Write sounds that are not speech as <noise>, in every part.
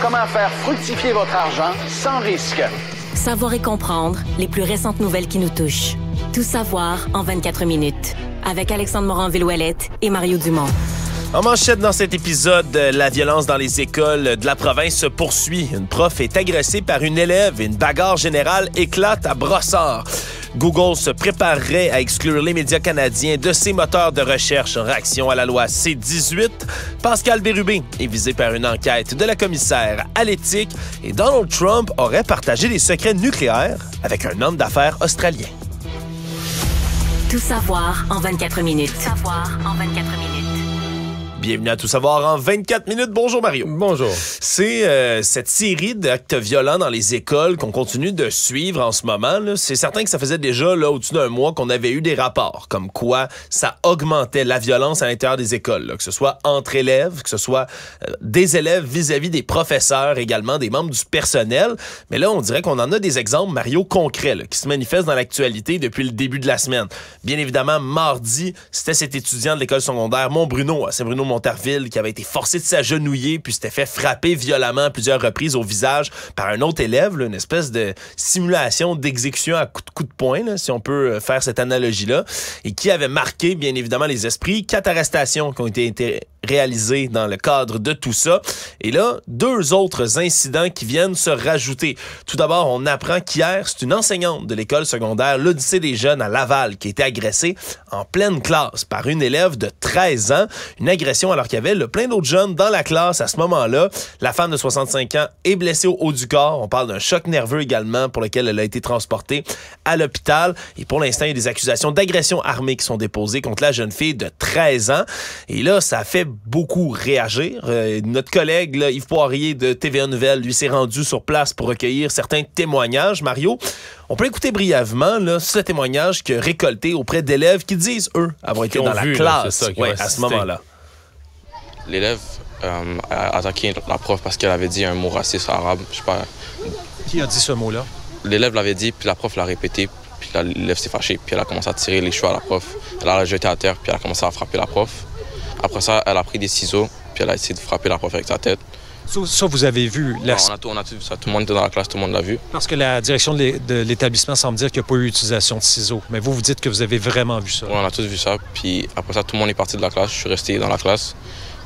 Comment faire fructifier votre argent sans risque. Savoir et comprendre les plus récentes nouvelles qui nous touchent. Tout savoir en 24 minutes. Avec Alexandre Morin-Villouellette et Mario Dumont. On manchette dans cet épisode, la violence dans les écoles de la province se poursuit. Une prof est agressée par une élève et une bagarre générale éclate à Brossard. Google se préparerait à exclure les médias canadiens de ses moteurs de recherche en réaction à la loi C-18. Pascal Bérubé est visé par une enquête de la commissaire à l'éthique et Donald Trump aurait partagé des secrets nucléaires avec un homme d'affaires australien. Tout savoir en Tout savoir en 24 minutes. Bienvenue à Tout savoir en 24 minutes. Bonjour Mario. Bonjour. C'est euh, cette série d'actes violents dans les écoles qu'on continue de suivre en ce moment. C'est certain que ça faisait déjà là au-dessus d'un mois qu'on avait eu des rapports comme quoi ça augmentait la violence à l'intérieur des écoles, que ce soit entre élèves, que ce soit euh, des élèves vis-à-vis des professeurs également, des membres du personnel. Mais là, on dirait qu'on en a des exemples, Mario, concrets qui se manifestent dans l'actualité depuis le début de la semaine. Bien évidemment, mardi, c'était cet étudiant de l'école secondaire Mon bruno c'est Bruno qui avait été forcé de s'agenouiller puis s'était fait frapper violemment à plusieurs reprises au visage par un autre élève, une espèce de simulation d'exécution à coups de, coup de poing, si on peut euh, faire cette analogie-là, et qui avait marqué bien évidemment les esprits. Quatre arrestations qui ont été réalisé dans le cadre de tout ça. Et là, deux autres incidents qui viennent se rajouter. Tout d'abord, on apprend qu'hier, c'est une enseignante de l'école secondaire L'Odyssée des jeunes à Laval qui a été agressée en pleine classe par une élève de 13 ans. Une agression alors qu'il y avait plein d'autres jeunes dans la classe à ce moment-là. La femme de 65 ans est blessée au haut du corps. On parle d'un choc nerveux également pour lequel elle a été transportée à l'hôpital. Et pour l'instant, il y a des accusations d'agression armée qui sont déposées contre la jeune fille de 13 ans. Et là, ça fait beaucoup réagir. Euh, notre collègue Yves Poirier de TVA Nouvelle, lui, s'est rendu sur place pour recueillir certains témoignages. Mario, on peut écouter brièvement ce témoignage que récolté auprès d'élèves qui disent, eux, avoir été dans la classe à ce moment-là. L'élève euh, a attaqué la prof parce qu'elle avait dit un mot raciste arabe. Je Qui a dit ce mot-là? L'élève l'avait dit, puis la prof l'a répété, puis l'élève s'est fâché, puis elle a commencé à tirer les cheveux à la prof. Elle l'a jeté à terre, puis elle a commencé à frapper la prof. Après ça, elle a pris des ciseaux, puis elle a essayé de frapper la prof avec sa tête. Ça, vous avez vu la... on, a tout, vu ça. Tout le monde était dans la classe, tout le monde l'a vu. Parce que la direction de l'établissement semble dire qu'il n'y a pas eu utilisation de ciseaux. Mais vous, vous dites que vous avez vraiment vu ça. on a tous vu ça. Puis après ça, tout le monde est parti de la classe. Je suis resté dans la classe.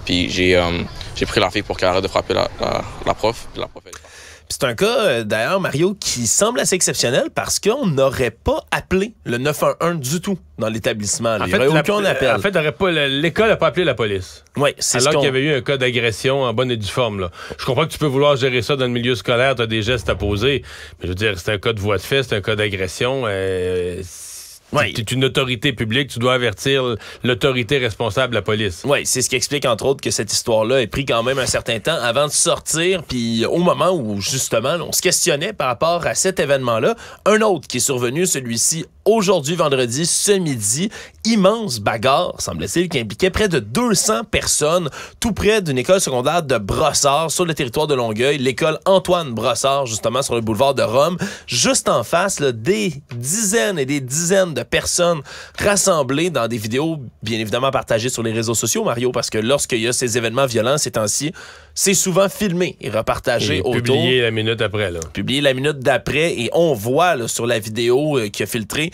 Puis j'ai euh, pris la fille pour qu'elle arrête de frapper la, prof. la prof, c'est un cas, euh, d'ailleurs, Mario, qui semble assez exceptionnel parce qu'on n'aurait pas appelé le 911 du tout dans l'établissement. En fait, appel. En fait, l'école n'a pas appelé la police. Oui, c'est Alors qu'il y avait eu un cas d'agression en bonne et due forme. Je comprends que tu peux vouloir gérer ça dans le milieu scolaire, tu as des gestes à poser. Mais je veux dire, c'est un cas de voie de fait, c'est un cas d'agression. Euh, c'est Tu es une autorité publique, tu dois avertir l'autorité responsable, la police. Oui, c'est ce qui explique entre autres que cette histoire-là ait pris quand même un certain temps avant de sortir. Puis au moment où justement on se questionnait par rapport à cet événement-là, un autre qui est survenu, celui-ci aujourd'hui, vendredi, ce midi. Immense bagarre, semble-t-il, qui impliquait près de 200 personnes tout près d'une école secondaire de Brossard sur le territoire de Longueuil, l'école Antoine Brossard, justement, sur le boulevard de Rome. Juste en face, là, des dizaines et des dizaines de personnes rassemblées dans des vidéos, bien évidemment, partagées sur les réseaux sociaux, Mario, parce que lorsqu'il y a ces événements violents ces temps-ci, c'est souvent filmé et repartagé et Publié la minute après, là. Publié la minute d'après, et on voit là, sur la vidéo euh, qui a filtré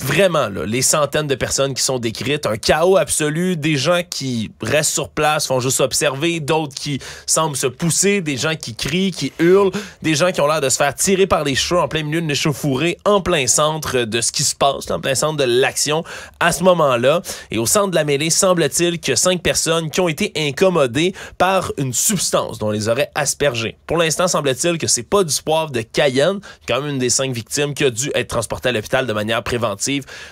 vraiment, là, les centaines de personnes qui sont décrites, un chaos absolu, des gens qui restent sur place, font juste observer, d'autres qui semblent se pousser, des gens qui crient, qui hurlent, des gens qui ont l'air de se faire tirer par les cheveux en plein milieu d'une échauffourée, en plein centre de ce qui se passe, en plein centre de l'action à ce moment-là. Et au centre de la mêlée, semble-t-il que cinq personnes qui ont été incommodées par une substance dont les aurait aspergées. Pour l'instant, semble-t-il que c'est pas du poivre de Cayenne, quand même une des cinq victimes qui a dû être transportée à l'hôpital de manière préventive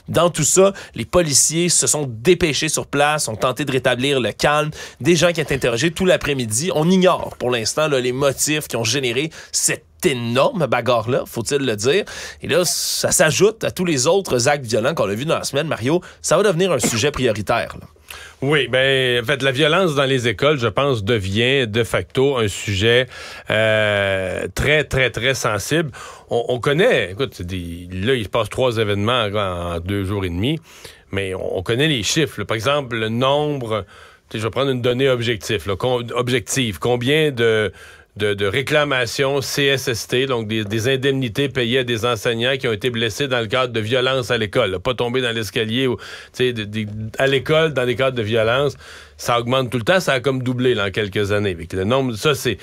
dans tout ça, les policiers se sont dépêchés sur place, ont tenté de rétablir le calme. Des gens qui étaient interrogés tout l'après-midi. On ignore pour l'instant les motifs qui ont généré cette énorme bagarre-là, faut-il le dire. Et là, ça s'ajoute à tous les autres actes violents qu'on a vus dans la semaine, Mario. Ça va devenir un sujet prioritaire. Oui, ben, en fait, la violence dans les écoles, je pense, devient de facto un sujet euh, très, très, très sensible. On, connaît, écoute, là, il se passe trois événements en, deux jours et demi, mais on, connaît les chiffres. Par exemple, le nombre je vais prendre une donnée objective. objective. Combien de, de, réclamations CSST, donc des, indemnités payées à des enseignants qui ont été blessés dans le cadre de violences à l'école. Pas tomber dans l'escalier ou à l'école dans des cadres de violence. Ça augmente tout le temps, ça a comme doublé dans en quelques années. le nombre, ça c'est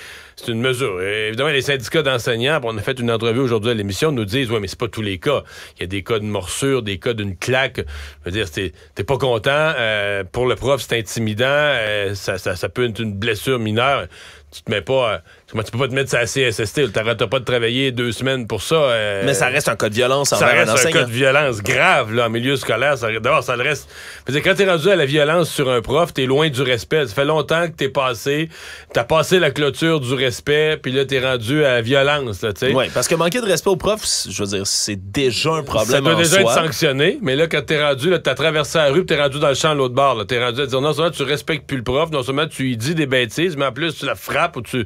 une mesure. évidemment, les syndicats d'enseignants, on a fait une entrevue aujourd'hui à l'émission, nous disent Oui, mais c'est pas tous les cas. Il y a des cas de morsure, des cas d'une claque. Je veux dire, t'es pas content. Euh, pour le prof, c'est intimidant. Euh, ça, ça peut être une blessure mineure tu te mets pas, euh, tu peux pas te mettre ça à CSST. T'arrêtes pas de travailler deux semaines pour ça. Euh, mais ça reste un cas de violence Ça reste un, cas de violence grave, là, en milieu scolaire. Ça... D'abord, ça le reste. Dire, quand t'es rendu à la violence sur un prof, t'es loin du respect. Ça fait longtemps que t'es passé. T'as passé la clôture du respect, puis là, t'es rendu à la violence, là, tu sais. Oui, parce que manquer de respect au prof, je veux dire, c'est déjà un problème. Ça doit déjà être sanctionné, mais là, quand t'es rendu, là, t'as traversé la rue, t'es rendu dans le champ de l'autre bord, là. T'es rendu à dire non seulement tu respectes plus le prof, non seulement tu lui dis des bêtises, mais en plus, tu la frappes ou tu.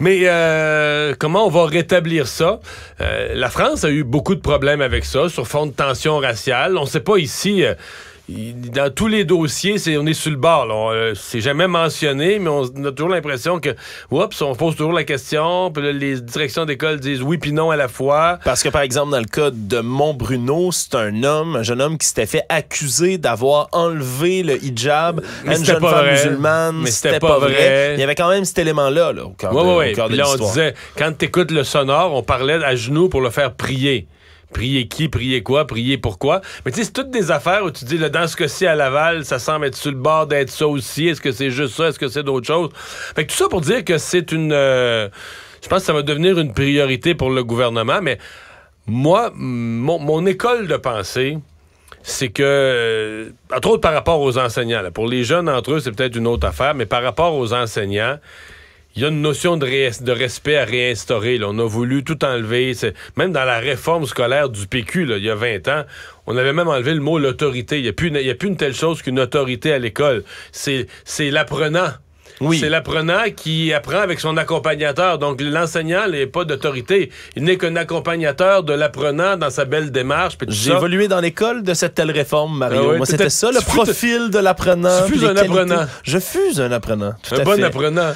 Mais euh, comment on va rétablir ça? Euh, la France a eu beaucoup de problèmes avec ça, sur fond de tension raciales. On ne sait pas ici... Euh, dans tous les dossiers, on est sur le bord. Euh, c'est jamais mentionné, mais on, a toujours l'impression que, oups, on pose toujours la question, puis les directions d'école disent oui puis non à la fois. Parce que, par exemple, dans le cas de Montbruno, c'est un homme, un jeune homme qui s'était fait accuser d'avoir enlevé le hijab à une jeune femme vrai. musulmane. Mais c'était pas, vrai. Il y avait quand même cet élément-là au cœur ouais, ouais. là, on disait, quand tu écoutes le sonore, on parlait à genoux pour le faire prier prier qui, prier quoi, prier pourquoi. Mais tu sais, c'est toutes des affaires où tu dis, là, dans ce que c'est à Laval, ça semble être sur le bord d'être ça aussi. Est-ce que c'est juste ça? Est-ce que c'est d'autres choses? Fait que tout ça pour dire que c'est une. Euh, je pense que ça va devenir une priorité pour le gouvernement, mais moi, mon, école de pensée, c'est que, euh, entre autres par rapport aux enseignants, pour les jeunes entre eux, c'est peut-être une autre affaire, mais par rapport aux enseignants, il y a une notion de, de respect à réinstaurer. On a voulu tout enlever. Même dans la réforme scolaire du PQ, il y a 20 ans, on avait même enlevé le mot l'autorité. Il n'y a, plus une, a telle chose qu'une autorité à l'école. C'est l'apprenant. C'est l'apprenant qui apprend avec son accompagnateur. Donc, l'enseignant n'est pas d'autorité. Il n'est qu'un accompagnateur de l'apprenant dans sa belle démarche. J'ai évolué dans l'école de cette telle réforme, Mario. Ah Moi, c'était ça, le profil de l'apprenant. Je fus un apprenant. Je fus un apprenant. Tout un bon apprenant.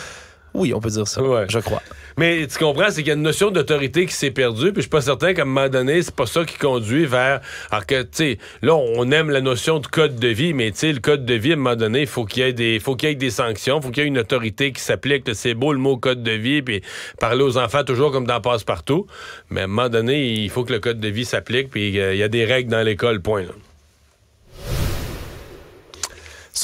Oui, on peut dire ça, je crois. Mais tu comprends, c'est qu'il y a une notion d'autorité qui s'est perdue, puis je suis pas certain qu'à un moment donné, c'est pas ça qui conduit vers. Alors que, tu sais, là, on aime la notion de code de vie, mais tu sais, le code de vie, à un moment donné, faut qu'il ait des, faut qu'il y ait des sanctions, faut qu'il y ait une autorité qui s'applique. C'est beau le mot code de vie, puis parler aux enfants toujours comme dans passe partout, mais à un moment donné, il faut que le code de vie s'applique, puis euh, il y a des règles dans l'école, point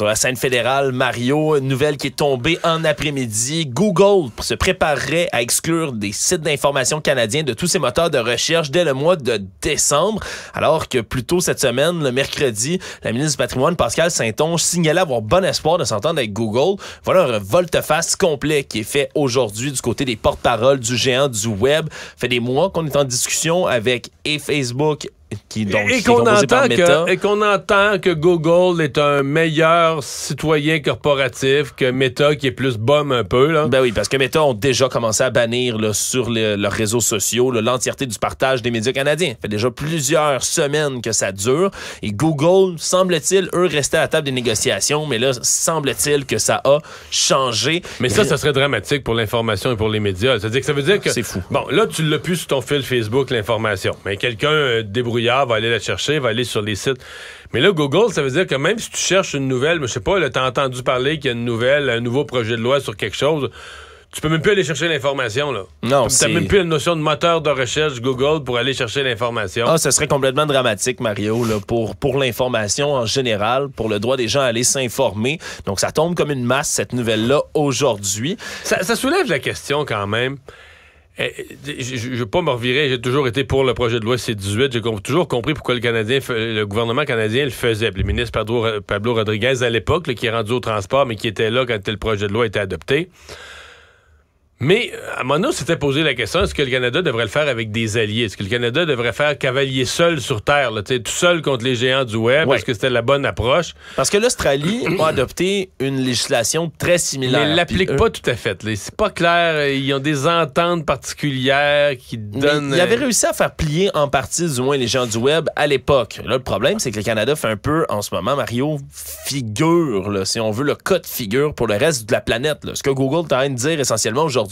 sur la scène fédérale, Mario, une nouvelle qui est tombée en après-midi. Google se préparerait à exclure des sites d'information canadiens de tous ses moteurs de recherche dès le mois de décembre, alors que plus tôt cette semaine, le mercredi, la ministre du patrimoine, Pascal Saint-Onge, signalait avoir bon espoir de s'entendre avec Google. Voilà un volte-face complet qui est fait aujourd'hui du côté des porte-paroles du géant du web. fait des mois qu'on est en discussion avec et Facebook qui, donc, et, qu'on entend que, et qu'on entend que Google est un meilleur citoyen corporatif que Meta qui est plus bum un peu là. Ben oui, parce que Meta ont déjà commencé à bannir sur leurs réseaux sociaux l'entièreté du partage des médias canadiens. Ça fait déjà plusieurs semaines que ça dure et Google semble-t-il eux restaient à la table des négociations, mais là semble-t-il que ça a changé. Mais ça ça serait dramatique pour l'information et pour les médias. Ça veut dire que ça veut dire que C'est fou. Bon, là tu l'as plus sur ton fil Facebook l'information, mais quelqu'un euh, débrouille va aller la chercher, va aller sur les sites. Mais là, Google, ça veut dire que même si tu cherches une nouvelle, je sais pas, t'as entendu parler qu'il y a une nouvelle, un nouveau projet de loi sur quelque chose, tu peux même plus aller chercher l'information, là. Non, c'est... T'as même plus une notion de moteur de recherche Google pour aller chercher l'information. Ah, ce serait complètement dramatique, Mario, là, pour, pour l'information en général, pour le droit des gens à aller s'informer. Donc, ça tombe comme une masse, cette nouvelle-là, aujourd'hui. ça soulève la question, quand même. Eh, eh, je ne veux pas me revirer, j'ai toujours été pour le projet de loi C-18. J'ai toujours compris pourquoi le, Canadien, le gouvernement canadien le faisait. Le ministre Pablo, Pablo Rodriguez, à l'époque, qui est rendu au transport, mais qui était là quand le projet de loi était adopté. Mais euh, à Mono s'était posé la question est-ce que le Canada devrait le faire avec des alliés Est-ce que le Canada devrait faire cavalier seul sur Terre, là, tout seul contre les géants du Web parce Est-ce que c'était la bonne approche Parce que l'Australie a <clears throat> adopté une législation très similaire. Mais l'applique pas tout à fait. C'est pas clair. Euh, ils ont des ententes particulières qui donnent. Mais ils euh, réussi à faire plier en partie, du moins, les géants du Web à l'époque. Là, le problème, c'est que le Canada fait un peu, en ce moment, Mario, figure, là, si on veut, le code figure pour le reste de la planète. Là. Ce que Google t'a de dire essentiellement aujourd'hui,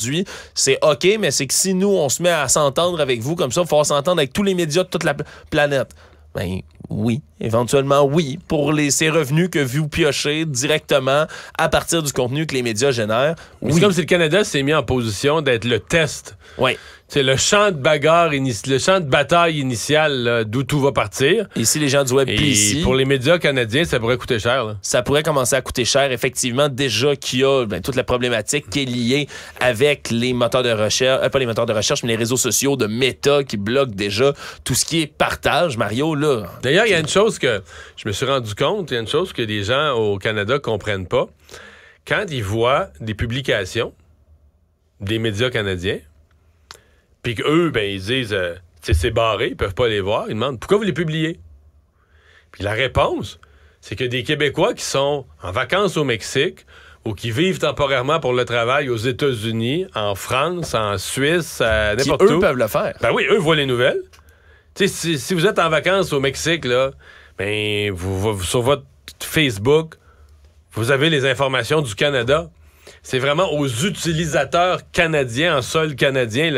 c'est OK, mais c'est que si nous, on se met à s'entendre avec vous comme ça, il faut s'entendre avec tous les médias de toute la planète. Ben oui, éventuellement oui, pour les, ces revenus que vous piochez directement à partir du contenu que les médias génèrent. C'est comme si le Canada s'est mis en position d'être le test. Oui. C'est le champ de bagarre, le champ de bataille initial d'où tout va partir. Ici, les gens du web, ici. Pour les médias canadiens, ça pourrait coûter cher. Ça pourrait commencer à coûter cher, effectivement, déjà qu'il y a ben, toute la problématique qui est liée avec les moteurs de recherche, euh, pas les moteurs de recherche, mais les réseaux sociaux de Meta qui bloquent déjà tout ce qui est partage, Mario, là. D'ailleurs, il y a une chose que je me suis rendu compte, il y a une chose que les gens au Canada comprennent pas. Quand ils voient des publications des médias canadiens, puis qu'eux, ben, ils disent, euh, c'est barré, ils peuvent pas les voir. Ils demandent, pourquoi vous les publiez? Puis la réponse, c'est que des Québécois qui sont en vacances au Mexique ou qui vivent temporairement pour le travail aux États-Unis, en France, en Suisse, n'importe où. Eux peuvent le faire. Ben oui, eux voient les nouvelles. si, vous êtes en vacances au Mexique, là, ben, vous, sur votre Facebook, vous avez les informations du Canada. C'est vraiment aux utilisateurs canadiens, en sol canadien.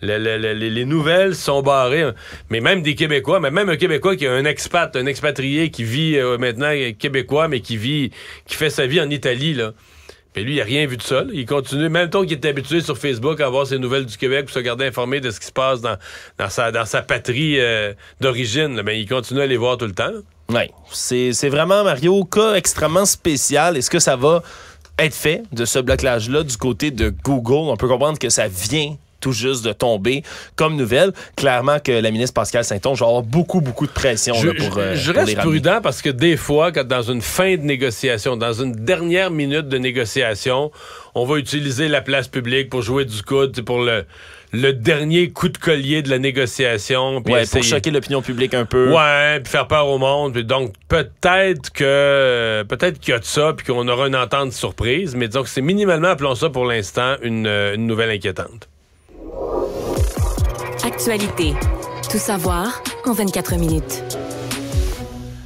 les nouvelles sont barrées. Mais même des Québécois, mais même un Québécois qui est un expat, un expatrié qui vit euh, maintenant euh, québécois, mais qui vit, qui fait sa vie en Italie, là. Mais lui, il n'a rien vu de ça. Il continue, même tant qu'il était habitué sur Facebook à voir ses nouvelles du Québec pour se garder informé de ce qui se passe dans, sa, dans sa patrie euh, d'origine. Mais ben, il continue à les voir tout le temps. Oui. C'est vraiment, Mario, cas extrêmement spécial. Est-ce que ça va être fait de ce blocage-là du côté de Google. On peut comprendre que ça vient tout juste de tomber comme nouvelle. Clairement que la ministre Pascal Saint-Onge va avoir beaucoup, beaucoup de pression je, euh, pour. reste prudent parce que des fois, quand dans une fin de négociation, dans une dernière minute de négociation, on va utiliser la place publique pour jouer du coude, pour le le dernier coup de collier de la négociation. pour choquer l'opinion publique un peu. Ouais, puis faire peur au monde. donc, peut-être que peut-être qu'il y a de ça, puis qu'on aura une entente surprise. Mais disons que c'est minimalement, appelons ça pour l'instant, une nouvelle inquiétante. Actualité. Tout savoir en 24 minutes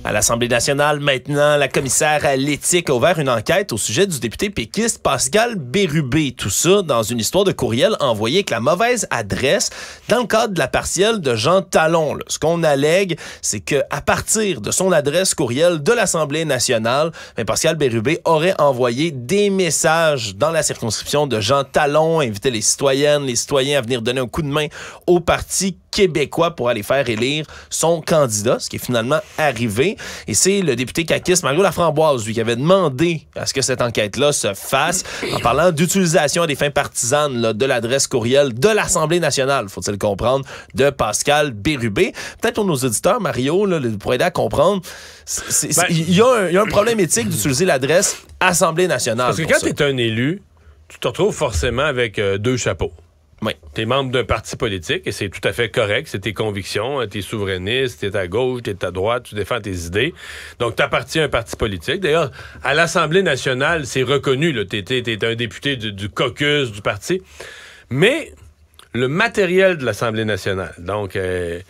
à l'Assemblée nationale maintenant. La commissaire à l'éthique a ouvert une enquête au sujet du député péquiste Pascal Bérubé. Tout ça dans une histoire de courriel envoyé avec la mauvaise adresse dans le cadre de la partielle de Jean Talon. Ce qu'on allègue, c'est que à partir de son adresse courriel de l'Assemblée nationale, ben, Pascal Bérubé aurait envoyé des messages dans la circonscription de Jean Talon, invité les citoyennes, les citoyens à venir donner un coup de main au parti québécois pour aller faire élire son candidat, ce qui est finalement arrivé. Et c'est le député caquiste Mario Laframboise, lui, qui avait demandé à ce que cette enquête-là se fasse en parlant d'utilisation à des fins partisanes de l'adresse courriel de l'Assemblée nationale, faut-il comprendre, de Pascal Bérubé. Peut-être pour nos auditeurs, Mario, là, pour aider à comprendre, ben, il y, a un problème éthique d'utiliser l'adresse Assemblée nationale. Parce que quand tu es un élu, tu te retrouves forcément avec euh, deux chapeaux. Oui, tu es membre d'un parti politique et c'est tout à fait correct, c'est tes convictions, hein, tu es souverainiste, tu es à gauche, tu es à droite, tu défends tes idées. Donc, tu appartiens à un parti politique. D'ailleurs, à l'Assemblée nationale, c'est reconnu, tu es, un député du, caucus, du parti. Mais le matériel de l'Assemblée nationale, donc... Euh,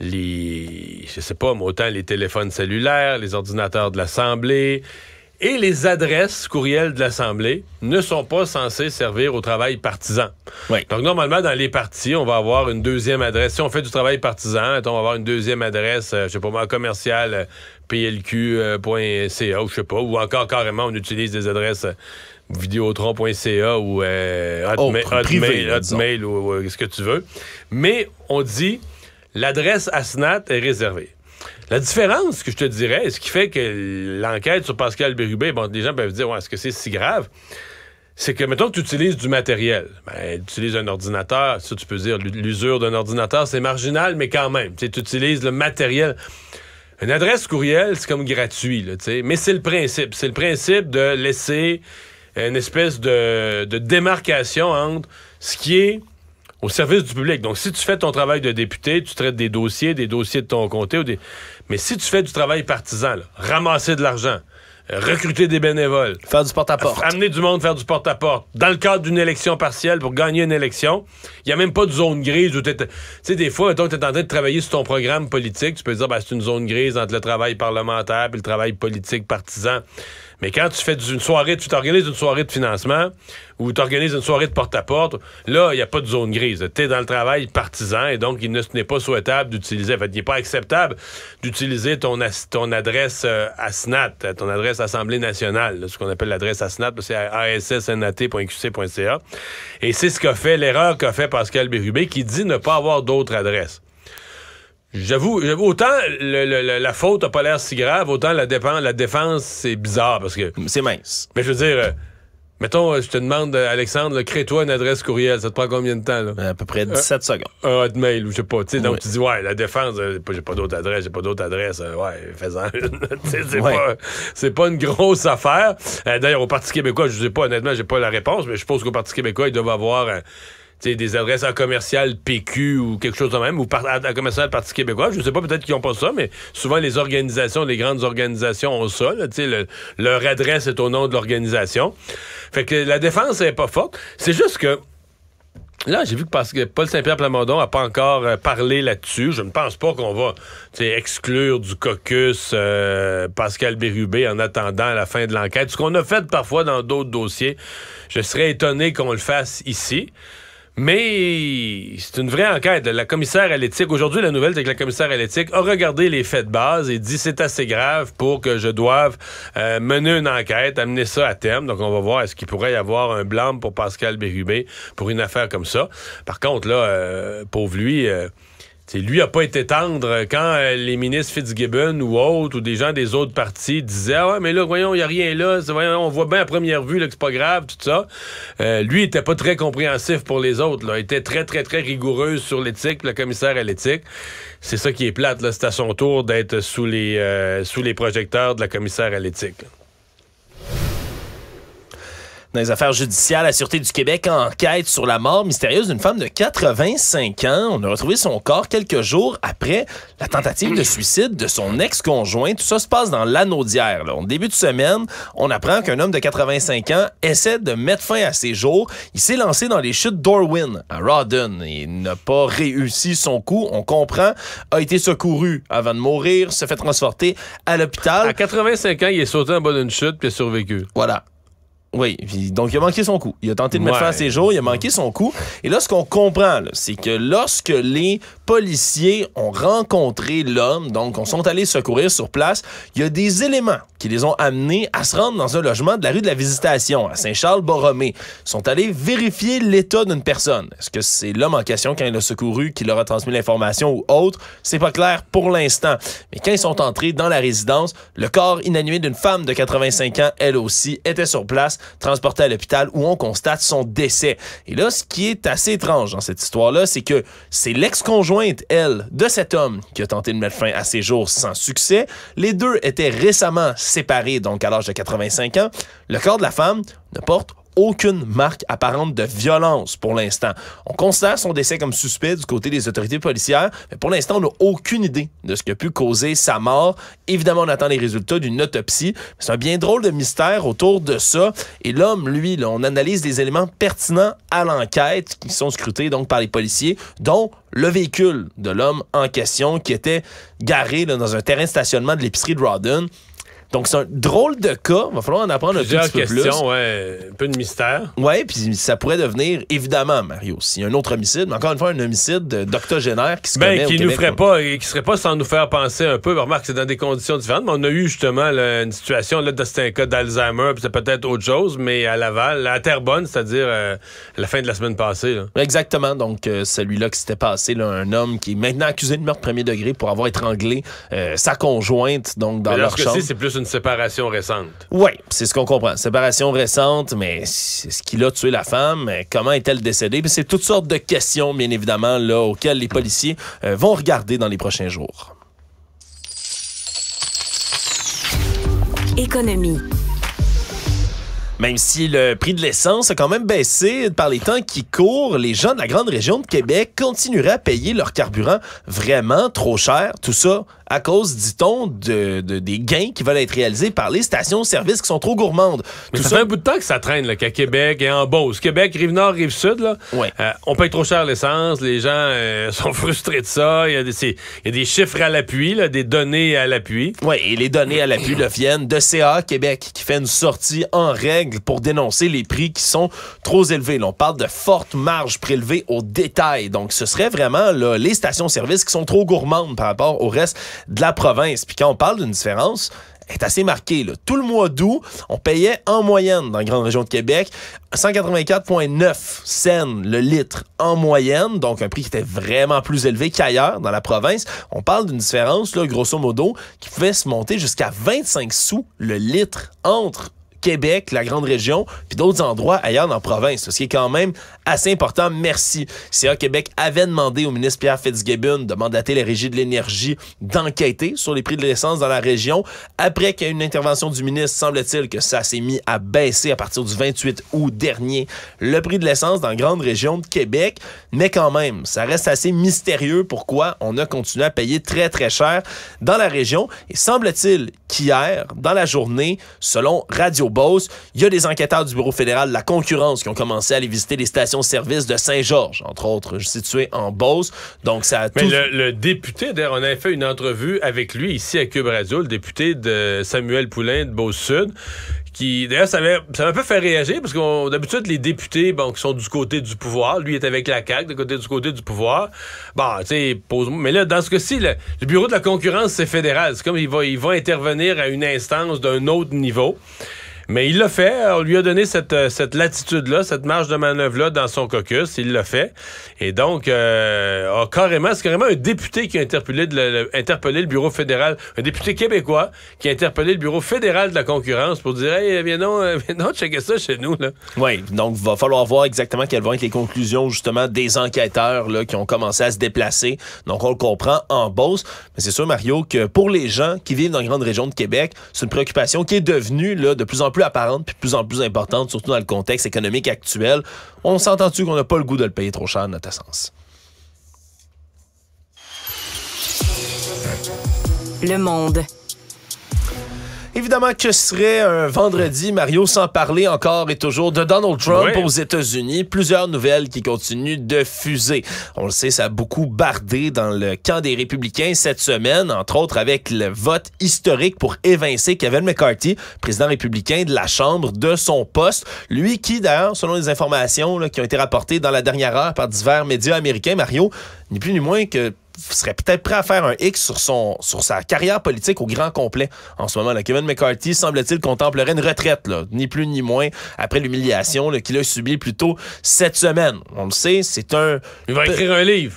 les, je sais pas, autant les téléphones cellulaires, les ordinateurs de l'Assemblée, et les adresses courrielles de l'Assemblée ne sont pas censées servir au travail partisan. Donc, normalement, dans les partis, on va avoir une deuxième adresse. Si on fait du travail partisan, on va avoir une deuxième adresse, euh, je sais pas moi, commerciale, euh, plq.ca, euh, ou je sais pas, ou encore carrément, on utilise des adresses videotron.ca ou euh, oh, hotmail, ou ce que tu veux. Mais on dit l'adresse ASNAT est réservée. La différence que je te dirais, ce qui fait que l'enquête sur Pascal Bérubé, bon, les gens peuvent dire, ouais, est-ce que c'est si grave? c'est que, mettons tu utilises du matériel. Ben, tu utilises un ordinateur, ça tu peux dire, l'usure d'un ordinateur, c'est marginal, mais quand même, tu utilises le matériel. Une adresse courriel, c'est comme gratuit, là, mais c'est le principe. C'est le principe de laisser une espèce de démarcation entre ce qui est au service du public. Donc, si tu fais ton travail de député, tu traites des dossiers, des dossiers de ton comté. des... Mais si tu fais du travail partisan, ramasser de l'argent, euh, recruter des bénévoles, faire du porte-à-porte, amener du monde faire du porte-à-porte, dans le cadre d'une élection partielle pour gagner une élection, il n'y a même pas de zone grise où tu sais, des fois, tu es en train de travailler sur ton programme politique, tu peux dire, que ben, c'est une zone grise entre le travail parlementaire et le travail politique partisan. Mais quand tu fais une soirée, tu t'organises une soirée de financement ou tu organises une soirée de porte-à-porte, là, il n'y a pas de zone grise. Tu es dans le travail partisan et donc il n'est pas souhaitable d'utiliser, enfin, il n'est pas acceptable d'utiliser ton, adresse à euh, ASNAT, ton adresse Assemblée nationale, ce qu'on appelle l'adresse ASNAT, c'est assnat.qc.ca. Et c'est ce qu'a fait, l'erreur qu'a fait Pascal Bérubé qui dit ne pas avoir d'autres adresses. J'avoue, autant la faute n'a pas l'air si grave, autant la, dépend la défense, c'est bizarre parce que. C'est mince. Mais je veux dire, euh, mettons, euh, je te demande, euh, Alexandre, crée-toi une adresse courriel. Ça te prend combien de temps? Là? À peu près 17 secondes. Un hotmail ou je sais pas. Donc tu dis, ouais, la défense, j'ai pas d'autre adresse, j'ai pas d'autre adresse. ouais, fais-en une. <laughs> c'est pas, une grosse affaire. D'ailleurs, au Parti québécois, je sais pas, honnêtement, j'ai pas la réponse, mais je suppose qu'au Parti québécois, ils doivent avoir des adresses en commercial PQ ou quelque chose de même, ou par, en commercial Parti québécois. Je ne sais pas, peut-être qu'ils n'ont pas ça, mais souvent les organisations, les grandes organisations ont ça. leur adresse est au nom de l'organisation. Fait que la défense n'est pas forte. C'est juste que Là, j'ai vu que, parce que Paul Saint-Pierre Plamondon n'a pas encore euh, parlé là-dessus. Je ne pense pas qu'on va exclure du caucus euh, Pascal Bérubé en attendant la fin de l'enquête. Ce qu'on a fait parfois dans d'autres dossiers, je serais étonné qu'on le fasse ici. Mais c'est une vraie enquête. La commissaire à l'éthique, aujourd'hui, la nouvelle, c'est que la commissaire à l'éthique a regardé les faits de base et dit c'est assez grave pour que je doive euh, mener une enquête, amener ça à terme. Donc, on va voir est-ce qu'il pourrait y avoir un blâme pour Pascal Bérubé pour une affaire comme ça. Par contre, là, euh, pauvre lui, euh, lui n'a pas été tendre quand euh, les ministres Fitzgibbon ou autres ou des gens des autres partis disaient ah mais là voyons il n'y a rien là on voit bien à première vue là, que c'est pas grave tout ça euh, lui était pas très compréhensif pour les autres là. il était très très très rigoureux sur l'éthique le commissaire à l'éthique c'est ça qui est plate c'est à son tour d'être sous les euh, sous les projecteurs de la commissaire à l'éthique dans les affaires judiciaires, la Sûreté du Québec enquête sur la mort mystérieuse d'une femme de 85 ans. On a retrouvé son corps quelques jours après la tentative de suicide de son ex-conjoint. Tout ça se passe dans l'anneau d'hier. Au début de semaine, on apprend qu'un homme de 85 ans essaie de mettre fin à ses jours. Il s'est lancé dans les chutes d'Orwin à Rawdon. Il n'a pas réussi son coup, on comprend, a été secouru avant de mourir, se fait transporter à l'hôpital. À 85 ans, il est sauté en bas d'une chute puis a survécu. Voilà. Oui, donc il a manqué son coup. Il a tenté de mettre fin à ses jours, il a manqué son coup. Et là, ce qu'on comprend, c'est que lorsque les policiers ont rencontré l'homme, donc on sont allés secourir sur place, il y a des éléments qui les ont amenés à se rendre dans un logement de la rue de la Visitation, à Saint-Charles-Borromée. sont allés vérifier l'état d'une personne. Est-ce que c'est l'homme en question quand il a secouru qui leur a transmis l'information ou autre? C'est pas clair pour l'instant. Mais quand ils sont entrés dans la résidence, le corps inanimé d'une femme de 85 ans, elle aussi, était sur place, transportée à l'hôpital où on constate son décès. Et là, ce qui est assez étrange dans cette histoire-là, c'est que c'est l'ex-conjointe, elle, de cet homme qui a tenté de mettre fin à ses jours sans succès. Les deux étaient récemment séparés, donc à l'âge de 85 ans, le corps de la femme ne porte aucune marque apparente de violence pour l'instant. On considère son décès comme suspect du côté des autorités policières, mais pour l'instant, on n'a aucune idée de ce qui a pu causer sa mort. Évidemment, on attend les résultats d'une autopsie. C'est un bien drôle de mystère autour de ça. Et l'homme, lui, on analyse les éléments pertinents à l'enquête qui sont scrutés donc par les policiers, dont le véhicule de l'homme en question qui était garé dans un terrain de stationnement de l'épicerie de Rawdon. Donc, c'est un drôle de cas. Il va falloir en apprendre un Plusieurs petit peu plus. Ouais, un peu de mystère. Oui, puis ça pourrait devenir, évidemment, Mario, s'il un autre homicide, mais encore une fois, un homicide d'octogénaire qui se ben, qui au nous ferait pas, et qui serait pas sans nous faire penser un peu. Ben, remarque, c'est dans des conditions différentes, mais on a eu justement une situation, là, c'était un cas d'Alzheimer, puis c'est peut-être autre chose, mais à Laval, à Terrebonne, c'est-à-dire euh, la fin de la semaine passée. Exactement. Donc, euh, celui-là qui s'était passé, là, un homme qui est maintenant accusé de meurtre premier degré pour avoir étranglé euh, sa conjointe, donc dans leur chambre. c'est plus séparation récente. Oui, c'est ce qu'on comprend. Séparation récente, mais c'est ce qui l'a tué la femme? Comment est-elle décédée? C'est toutes sortes de questions, bien évidemment, auxquelles les policiers euh, vont regarder dans les prochains jours. Économie. Même si le prix de l'essence a quand même baissé par les temps qui courent, les gens de la grande région de Québec continueraient à payer leur carburant vraiment trop cher. Tout ça à cause, dit-on, de, des gains qui veulent être réalisés par les stations services qui sont trop gourmandes. ça, fait un bout de temps que ça traîne qu'à Québec et en Beauce. Québec, Rive-Nord, Rive-Sud, là, euh, on paye trop cher l'essence, les gens euh, <laughs> sont frustrés de ça, il y, a des, chiffres à l'appui, des données à l'appui. Oui, et les données à l'appui viennent de CA Québec qui fait une sortie en règle pour dénoncer les prix qui sont trop élevés. Là, on parle de fortes marges prélevées au détail. Donc, ce serait vraiment les stations services qui sont trop gourmandes par rapport au reste de la province. Puis quand on parle d'une différence, elle est assez marquée. Tout le mois d'août, on payait en moyenne dans la grande région de Québec 184,9 cents le litre en moyenne, donc un prix qui était vraiment plus élevé qu'ailleurs dans la province. On parle d'une différence, grosso modo, qui pouvait se monter jusqu'à 25 sous le litre entre Québec, la grande région, puis d'autres endroits ailleurs dans la province, ce qui est quand même assez important. Merci. CA Québec avait demandé au ministre Pierre Fitzgibbon de mandater les régies de l'énergie d'enquêter sur les prix de l'essence dans la région. Après qu'il y a eu une intervention du ministre, semble-t-il que ça s'est mis à baisser à partir du 28 août dernier le prix de l'essence dans la grande région de Québec. Mais quand même, ça reste assez mystérieux pourquoi on a continué à payer très très cher dans la région. Et semble-t-il qu'hier, dans la journée, selon Radio Beauce. Il y a des enquêteurs du Bureau fédéral de la concurrence qui ont commencé à aller visiter les stations-service de Saint-Georges, entre autres, situées en Beauce. Donc, ça Mais le, député, d'ailleurs, on a fait une entrevue avec lui ici à Cube Radio, le député de Samuel Poulain de Beauce-Sud, qui, d'ailleurs, ça m'a un peu fait réagir, parce que d'habitude, les députés qui sont du côté du pouvoir, lui est avec la CAQ, côté, du côté du pouvoir, bon, tu sais, pose... moi Mais là, dans ce cas-ci, le, Bureau de la concurrence, c'est fédéral. C'est comme il va, il va intervenir à une instance d'un autre niveau. Mais il l'a fait. On lui a donné cette, euh, cette latitude-là, cette marge de manœuvre-là dans son caucus. Il l'a fait. Et donc, euh, carrément, c'est carrément un député qui a interpellé, le, le, bureau fédéral, un député québécois qui a interpellé le bureau fédéral de la concurrence pour dire Hey, viens non, euh, viens ça chez nous. Oui, donc, va falloir voir exactement quelles vont être les conclusions, justement, des enquêteurs là, qui ont commencé à se déplacer. Donc, on le comprend en Beauce. Mais c'est sûr, Mario, que pour les gens qui vivent dans les grandes régions de Québec, c'est une préoccupation qui est devenue là, de plus en plus plus apparente puis de plus en plus importante, surtout dans le contexte économique actuel. On s'entend-tu qu'on n'a pas le goût de le payer trop cher, à notre sens? Le monde. Évidemment, que serait un vendredi, Mario, sans parler encore et toujours de Donald Trump aux États-Unis? Plusieurs nouvelles qui continuent de fuser. On le sait, ça a beaucoup bardé dans le camp des républicains cette semaine, entre autres avec le vote historique pour évincer Kevin McCarthy, président républicain de la Chambre, de son poste. Lui qui, d'ailleurs, selon les informations qui ont été rapportées dans la dernière heure par divers médias américains, Mario, ni plus ni moins que serait peut-être prêt à faire un X sur, son, sur sa carrière politique au grand complet en ce moment. Là. Kevin McCarthy semble-t-il contemplerait une retraite, là, ni plus ni moins, après l'humiliation qu'il a subie plus tôt cette semaine. On le sait, c'est un... Il va écrire un livre.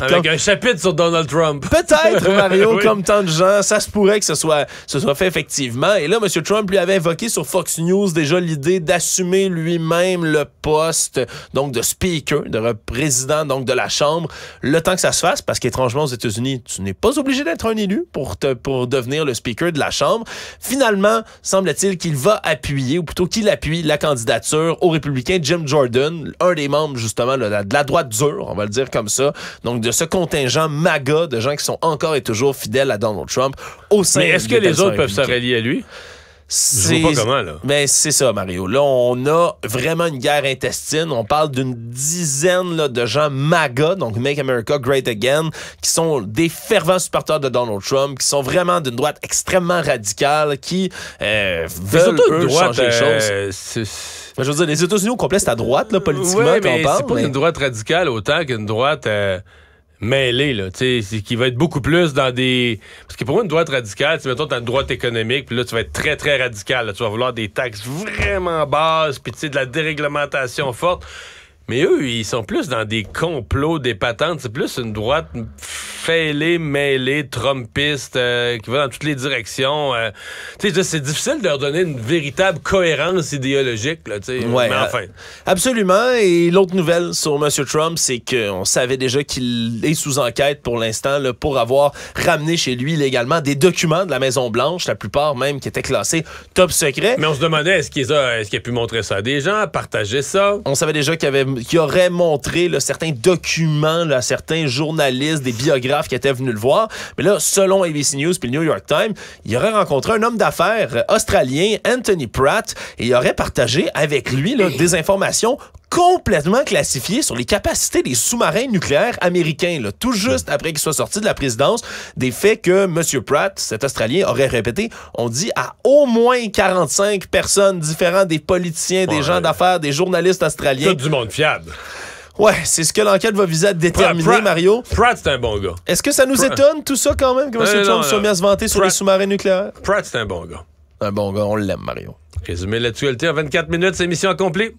Avec un chapitre sur Donald Trump. Peut-être, Mario, <laughs> comme tant de gens, ça se pourrait que ce soit, ce soit fait effectivement. Et là, M. Trump lui avait évoqué sur Fox News déjà l'idée d'assumer lui-même le poste, donc de speaker, de président donc de la Chambre, le temps que ça se fasse, parce qu'étrangement, aux États-Unis, tu n'es pas obligé d'être un élu pour, te, pour devenir le speaker de la Chambre. Finalement, semble-t-il qu'il va appuyer, ou plutôt qu'il appuie la candidature au républicain Jim Jordan, un des membres justement de la droite dure, on va le dire comme ça, donc de ce contingent MAGA de gens qui sont encore et toujours fidèles à Donald Trump au sein Mais est-ce que les autres peuvent se rallier à lui? C'est pas comment, là. Mais ben, c'est ça, Mario. Là, on a vraiment une guerre intestine. On parle d'une dizaine de gens MAGA, donc Make America Great Again, qui sont des fervents supporters de Donald Trump, qui sont vraiment d'une droite extrêmement radicale, qui euh, veulent eux, changer les euh, choses je veux les États-Unis au complet, c'est à droite, là, politiquement, parle. C'est pas une droite radicale autant qu'une droite. Euh, mêlée, là, tu sais, qui va être beaucoup plus dans des... Parce que pour moi, une droite radicale, tu mettons, t'as une droite économique, puis là, tu vas être très, très radical, tu vas vouloir des taxes vraiment basses, puis tu sais, de la déréglementation forte. Mais eux, ils sont plus dans des complots, des patentes. C'est plus une droite fêlée, mêlée, trumpiste, euh, qui va dans toutes les directions. Euh. c'est difficile de leur donner une véritable cohérence idéologique. Là, mais enfin. Absolument. Et l'autre nouvelle sur M. Trump, c'est qu'on savait déjà qu'il est sous enquête pour l'instant pour avoir ramené chez lui légalement des documents de la Maison-Blanche, la plupart même qui étaient classés top secret. Mais on se demandait, est-ce qu'il a, est a pu montrer ça à des gens, partager ça? On savait déjà qu'il y avait qui aurait montré là, certains documents là, à certains journalistes, des biographes qui étaient venus le voir. Mais là, selon ABC News puis le New York Times, il aurait rencontré un homme d'affaires euh, australien, Anthony Pratt, et il aurait partagé avec lui là, des informations complètement classifiées sur les capacités des sous-marins nucléaires américains, là, tout juste après qu'il soit sorti de la présidence, des faits que M. Pratt, cet Australien, aurait répété, on dit à au moins 45 personnes différentes, des politiciens, des gens d'affaires, des journalistes australiens. Tout du monde Ouais, c'est ce que l'enquête va viser à déterminer, Mario. Pratt, c'est un bon gars. Est-ce que ça nous étonne, tout ça, quand même, que M. Trump soit mis à se vanter sur les sous-marins nucléaires? Pratt, c'est un bon gars. Un bon gars, on l'aime, Mario. de l'actualité en 24 minutes, c'est mission accomplie.